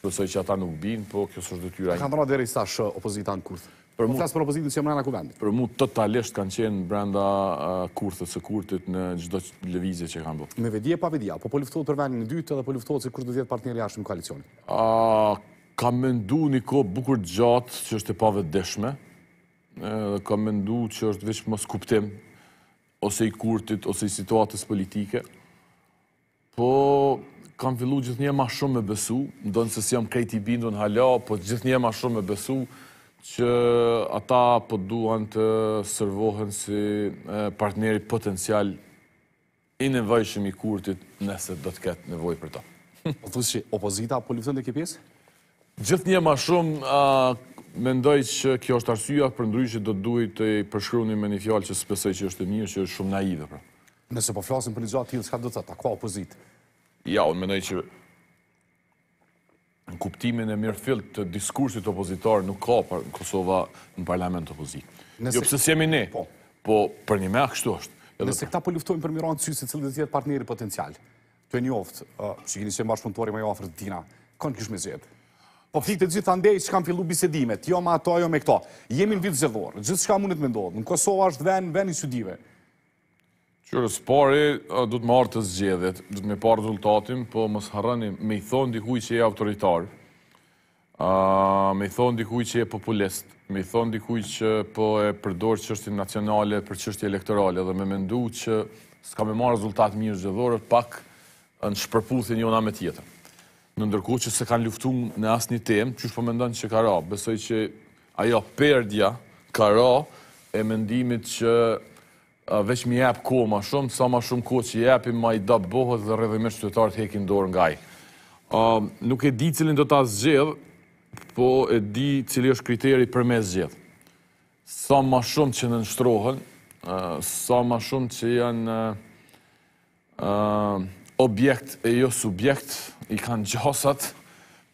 Shpesoj që ata nuk binë, po kjo së shdëtyra... Kanë rrë dhe rrisa shë opozita në kurthë? Për po mu... Për opozitë që më rrëna Për mu totalisht kanë qenë brenda kurthët së kurthët në gjithdo levizje që kanë bërë. Me vedje pa vedja, po po luftohet për venin në dytë dhe po luftohet se kur të djetë partneri ashtë në koalicioni? Ka me ndu një ko bukur gjatë që është e pavet dëshme, ka me ndu që është vishë kuptim, ose i kurtit, ose i situatës politike kam fillu gjithë një ma shumë me besu, ndonë se si jam i bindu në hala, po gjithë një ma shumë me besu, që ata po duan të sërvohen si partneri potencial i nevajshëm i kurtit nëse do të ketë nevoj për ta. Po të që opozita po lëfëtën dhe kipjes? Gjithë një ma shumë, mendoj që kjo është arsua për ndry që do të duaj të i përshkruni me një fjallë që së pësej që është mirë, që është shumë naive. Pra. Nëse po flasim për një gjatë tjilë, s'ka do të ta, opozitë? Ja, unë menej që në kuptimin e mirë fill të diskursit opozitar nuk ka për në Kosova në parlament të opozit. Jo përse si jemi ne, po. po për një meha kështu është. Nëse këta po luftojnë për miranë të cilë dhe tjetë partneri potencial, të e një oftë, që gjeni që e punëtori ma jo afrë të dina, kënë kësh me zjetë. Po fikët të gjithë të ndejë që kam fillu bisedimet, jo ma ato, jo me këto. Jemi në vitë zëdhorë, gjithë që ka mundet me ndodhë, në Kosova është ven, ven i Qërës pari, du të marrë të zgjedhet, du të me parë rezultatin, po më së harëni me i thonë dikuj që e autoritarë, me i thonë dikuj që e populist, me i thonë dikuj që po e përdorë qështi nacionale për qështi elektorale, dhe me mendu që s'ka me marrë rezultat mirë zgjedhore, pak në shpërpullë jona me tjetër. Në ndërku që se kanë luftu në asë një temë, që shpo mendojnë që ka ra, besoj që ajo perdja ka ra, e mendimit që veç më jep kohë ma shumë, sa ma shumë kohë që jepim, ma i da bohët dhe rrëdhëmirë qëtëtarët hekin dorë nga i. Nuk e di cilin do t'a zgjithë, po e di cili është kriteri për me zgjithë. Sa ma shumë që në nështrohen, sa ma shumë që janë objekt e jo subjekt, i kanë gjasat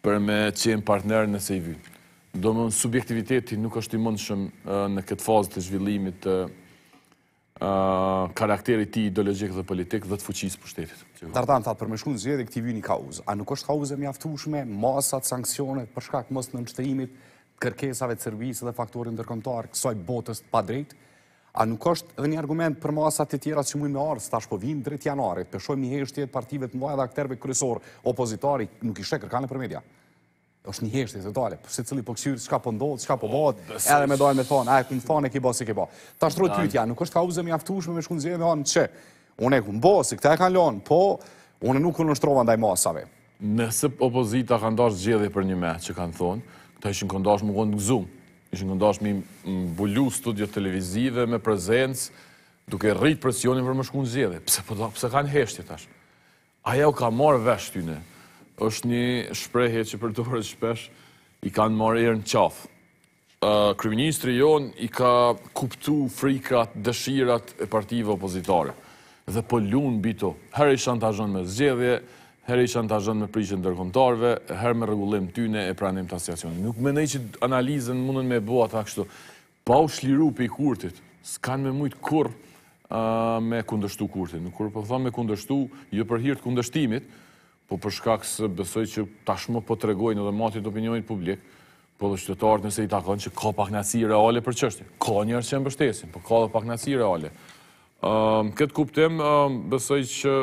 për me qenë partner nëse i vynë. Do më subjektiviteti nuk është i mundë shumë në këtë fazë të zhvillimit të, karakterit ti ideologik dhe politik dhe të fuqis për shtetit. Dardan, thatë për me shkun zhjeri këti vini ka A nuk është ka e mjaftushme, masat, sankcionet, përshka këtë në nështërimit, kërkesave, servise dhe faktorin dërkomtar, kësoj botës pa drejt? A nuk është dhe një argument për masat të tjera që mujnë me arë, së po vim drejt janarit, për shojmë një hejështjet partive të mbaja dhe akterve kërësor, opozitari, nuk ishe kërkane për media? është një heshtje totale, se cili po kësyrë, s'ka po ndodhë, s'ka po, po bëhët, edhe me dojnë me thonë, a e këmë thonë e ki bëhë, si ki bëhë. Ta shtroj tytja, nuk është ka uze mi aftushme me shkunë zhjetë dhe që, unë e këmë bëhë, si këta e kanë lonë, po, unë nuk unë shtrova ndaj masave. Nëse opozita kanë ndash zhjetë për një me, që kanë thonë, këta ishën këndash më gëndë gëzum, ishën këndash mi mbulu studio televizive me prezencë, duke rritë presionin për më shkunë zhjetë. Po pse kanë heshtje tash? Aja u ka marrë vesh t'yne, është një shprejhe që për shpesh i kanë marë erë në qafë. Kriministri jon i ka kuptu frikrat, dëshirat e partive opozitare. Dhe po lunë bito, herë i shantajon me zgjedhje, herë i shantajon me prishën dërkontarve, herë me regullim tyne e pranim të asiacion. Nuk menej që analizën mundën me bua ta kështu. Pa u shliru po jo për i kurtit, s'kanë me mujtë kur me kundështu kurtit. Nuk kur për me kundështu, ju për hirtë kundështimit, po përshka kësë besoj që tashmë po të regojnë edhe matit opinionit publik, po dhe qëtëtarët nëse i takon që ka pak nësi reale për qështë, ka njërë që e më bështesin, po ka dhe pak nësi reale. Këtë kuptim, besoj që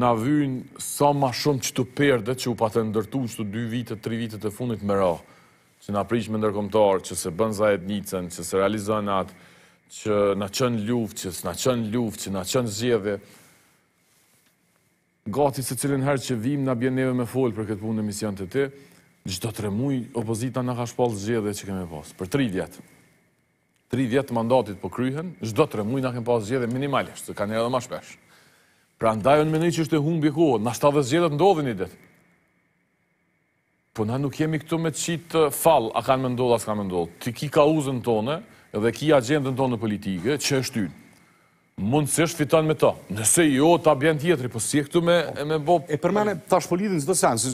në vynë sa ma shumë që të perde, që u pa të ndërtu që të dy vitët, tri vitët e funit më ra, që në aprish më ndërkomtarë, që se bën zajet njëcen, që se realizonat, që në qënë luft, që në qënë luft, që në qënë zjedhe, gati se cilin herë që vim nga bjen neve me folë për këtë punë në emision të ti, gjithë do të remuj opozita në ka shpalë zgjede që keme pasë, për tri vjetë. Tri vjetë mandatit po kryhen, gjithë do të remuj në keme pasë zgjede minimalisht, se ka njëra dhe ma shpesh. Pra ndajon me nëjë që është e humbi kohë, në shta dhe zgjede të ndodhin i ditë. Po na nuk jemi këtu me qitë falë, a kanë me ndodhë, a s'kanë me ndodhë. Ti ki ka uzën tonë, dhe ki agendën tone politike, që është mundësish fiton me to. Nëse jo, ta bjen tjetëri, po si e këtu me bo... E përmane, ta shpolidin zdo sensë,